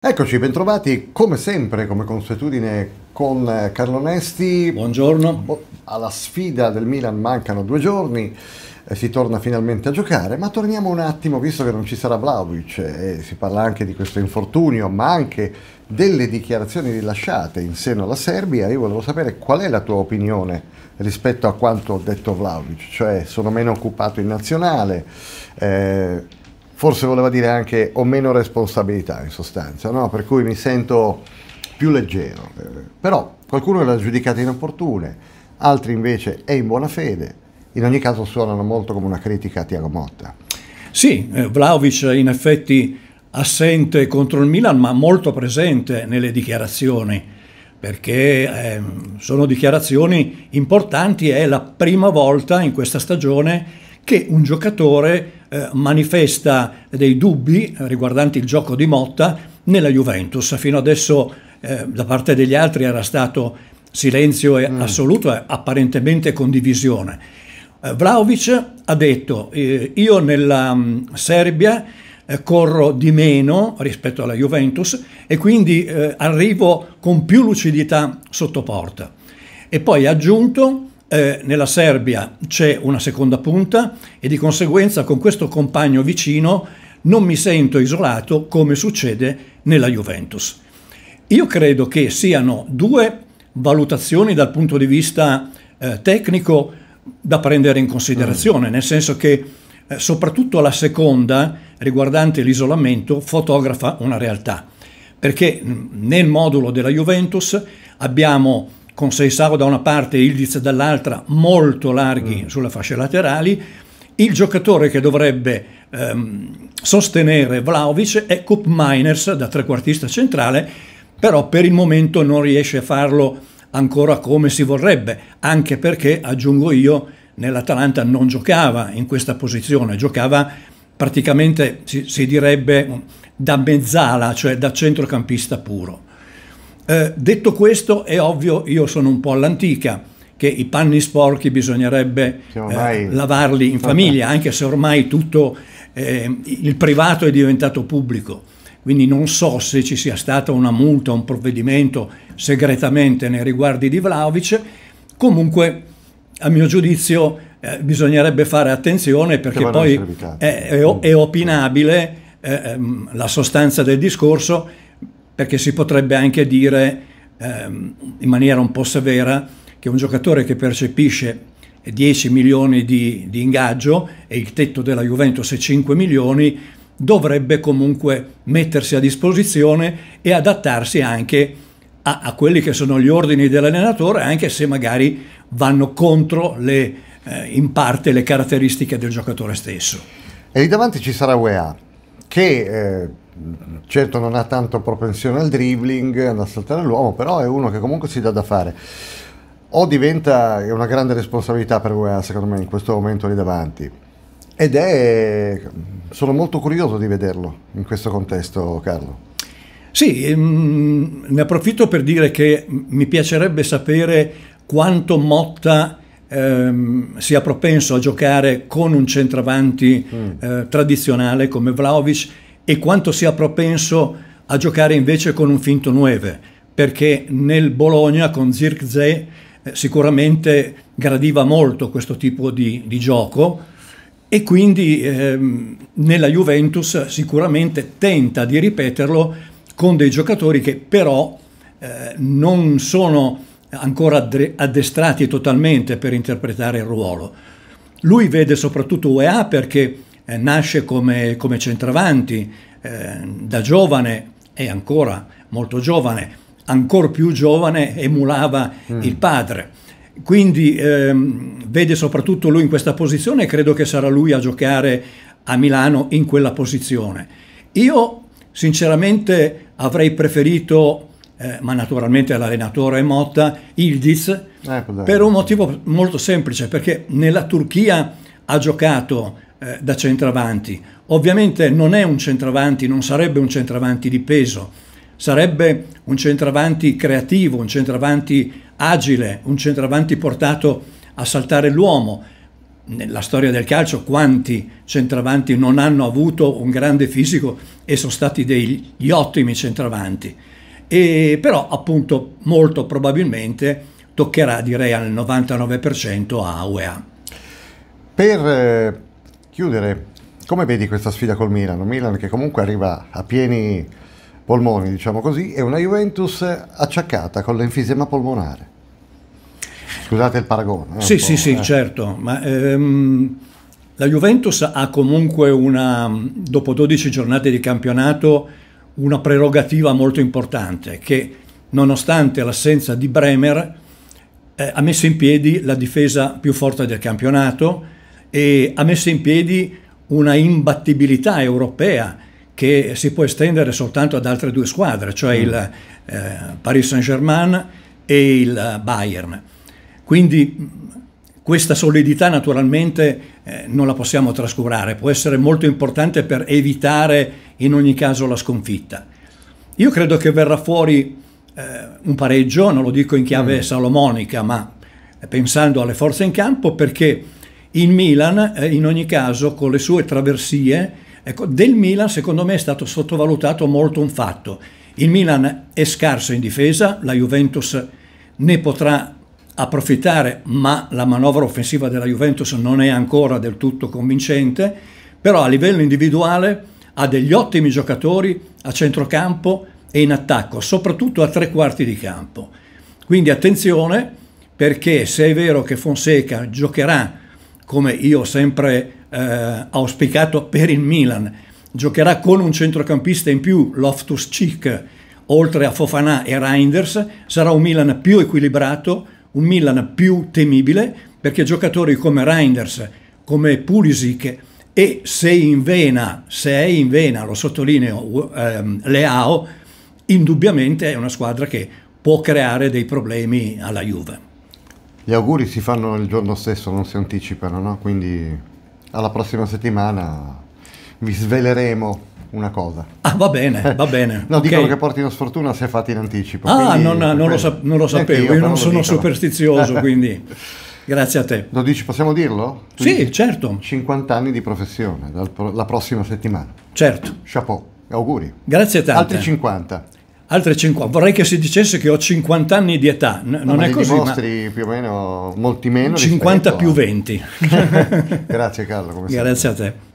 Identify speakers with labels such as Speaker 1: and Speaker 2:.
Speaker 1: Eccoci, bentrovati come sempre, come consuetudine con eh, Carlo Nesti. Buongiorno. Alla sfida del Milan mancano due giorni, eh, si torna finalmente a giocare, ma torniamo un attimo, visto che non ci sarà Vlaovic, eh, si parla anche di questo infortunio, ma anche delle dichiarazioni rilasciate in seno alla Serbia, io volevo sapere qual è la tua opinione rispetto a quanto ha detto Vlaovic, cioè sono meno occupato in nazionale, eh, forse voleva dire anche ho meno responsabilità in sostanza, no? per cui mi sento più leggero. Però qualcuno l'ha giudicata inopportune, altri invece è in buona
Speaker 2: fede. In ogni caso suonano molto come una critica a Tiago Motta. Sì, eh, Vlaovic in effetti assente contro il Milan ma molto presente nelle dichiarazioni perché eh, sono dichiarazioni importanti, è la prima volta in questa stagione che un giocatore eh, manifesta dei dubbi riguardanti il gioco di Motta nella Juventus. Fino adesso eh, da parte degli altri era stato silenzio mm. assoluto apparentemente condivisione. Eh, Vlaovic ha detto eh, io nella mh, mm, Serbia eh, corro di meno rispetto alla Juventus e quindi eh, arrivo con più lucidità sotto porta. E poi ha aggiunto eh, nella Serbia c'è una seconda punta e di conseguenza con questo compagno vicino non mi sento isolato come succede nella Juventus. Io credo che siano due valutazioni dal punto di vista eh, tecnico da prendere in considerazione, mm. nel senso che eh, soprattutto la seconda riguardante l'isolamento fotografa una realtà, perché mm, nel modulo della Juventus abbiamo con Seisao da una parte e Ildiz dall'altra, molto larghi mm. sulla fascia laterali, il giocatore che dovrebbe ehm, sostenere Vlaovic è Cup Miners da trequartista centrale, però per il momento non riesce a farlo ancora come si vorrebbe, anche perché, aggiungo io, nell'Atalanta non giocava in questa posizione, giocava praticamente, si, si direbbe, da mezzala, cioè da centrocampista puro. Eh, detto questo, è ovvio, io sono un po' all'antica, che i panni sporchi bisognerebbe eh, lavarli in famiglia, anche se ormai tutto eh, il privato è diventato pubblico. Quindi non so se ci sia stata una multa, un provvedimento segretamente nei riguardi di Vlaovic. Comunque, a mio giudizio, eh, bisognerebbe fare attenzione perché poi è, è, è, opinabile eh, ehm, la sostanza del discorso perché si potrebbe anche dire ehm, in maniera un po' severa che un giocatore che percepisce 10 milioni di, di ingaggio e il tetto della Juventus è 5 milioni, dovrebbe comunque mettersi a disposizione e adattarsi anche a, a, quelli che sono gli ordini dell'allenatore, anche se magari vanno contro le, eh, in parte le caratteristiche del giocatore stesso. E lì davanti ci sarà UEA,
Speaker 1: che eh, certo non ha tanto propensione al dribbling, ad assaltare l'uomo, però è uno che comunque si dà da fare. O diventa una grande responsabilità per UEA, secondo me, in questo momento lì davanti. Ed è... sono molto curioso di vederlo in questo contesto, Carlo.
Speaker 2: Sì, mh, ehm, ne approfitto per dire che mi piacerebbe sapere quanto Motta ehm, sia propenso a giocare con un centravanti mm. eh, tradizionale come Vlaovic e quanto sia propenso a giocare invece con un finto 9, perché nel Bologna con Zirkzee eh, sicuramente gradiva molto questo tipo di, di gioco e quindi ehm, nella Juventus sicuramente tenta di ripeterlo con dei giocatori che però eh, non sono ancora addestrati totalmente per interpretare il ruolo. Lui vede soprattutto UEA perché eh, nasce come, come centravanti, eh, da giovane e ancora molto giovane, ancora più giovane emulava mm. il padre. Quindi ehm, vede soprattutto lui in questa posizione e credo che sarà lui a giocare a Milano in quella posizione. Io sinceramente avrei preferito eh, ma naturalmente l'allenatore è Motta, Ildiz, eh, ecco, per un motivo molto semplice, perché nella Turchia ha giocato eh, da centravanti. Ovviamente non è un centravanti, non sarebbe un centravanti di peso, sarebbe un centravanti creativo, un centravanti agile, un centravanti portato a saltare l'uomo. Nella storia del calcio quanti centravanti non hanno avuto un grande fisico e sono stati degli ottimi centravanti? e però appunto molto probabilmente toccherà direi al 99% a UEA. Per eh, chiudere, come vedi questa sfida col Milan? Un
Speaker 1: Milan che comunque arriva a pieni polmoni, diciamo così, e una Juventus acciaccata con l'enfisema polmonare. Scusate il paragone. Eh, sì, sì, sì, eh. certo,
Speaker 2: ma ehm, la Juventus ha comunque una, dopo 12 giornate di campionato, una prerogativa molto importante che nonostante l'assenza di Bremer eh, ha messo in piedi la difesa più forte del campionato e ha messo in piedi una imbattibilità europea che si può estendere soltanto ad altre due squadre, cioè mm. il eh, Paris Saint-Germain e il Bayern. Quindi questa solidità naturalmente eh, non la possiamo trascurare, può essere molto importante per evitare in ogni caso la sconfitta. Io credo che verrà fuori eh, un pareggio, non lo dico in chiave mm. salomonica, ma pensando alle forze in campo, perché il Milan, eh, in ogni caso, con le sue traversie, ecco, del Milan secondo me è stato sottovalutato molto un fatto. Il Milan è scarso in difesa, la Juventus ne potrà approfittare, ma la manovra offensiva della Juventus non è ancora del tutto convincente, però a livello individuale ha degli ottimi giocatori a centrocampo e in attacco, soprattutto a tre quarti di campo. Quindi attenzione perché se è vero che Fonseca giocherà, come io ho sempre eh, auspicato per il Milan, giocherà con un centrocampista in più, Loftus-Cheek, oltre a Fofanà e Reinders, sarà un Milan più equilibrato, un Milan più temibile perché giocatori come Reinders, come Pulisic e se in vena, se è in vena, lo sottolineo, ehm, Leao, indubbiamente è una squadra che può creare dei problemi alla Juve.
Speaker 1: Gli auguri si fanno il giorno stesso, non si anticipano, no? quindi alla prossima settimana vi sveleremo una cosa. Ah, va bene, va bene. no, okay. dicono che portino sfortuna se fatti in anticipo. Ah, quindi, non, non, lo sa- non, lo sapevo, io non sono superstizioso, quindi... Grazie a te. Lo dici, possiamo dirlo? Tu sì, certo. 50 anni di professione, dal, la prossima settimana. Certo.
Speaker 2: Chapeau, auguri. Grazie a te. Altri 50. Altre 50. Vorrei che si dicesse che ho 50 anni di età, N- no, non è così. Dimostri
Speaker 1: ma... più o meno molti meno. 50 rispetto, più 20. Grazie Carlo. Grazie sempre. a te.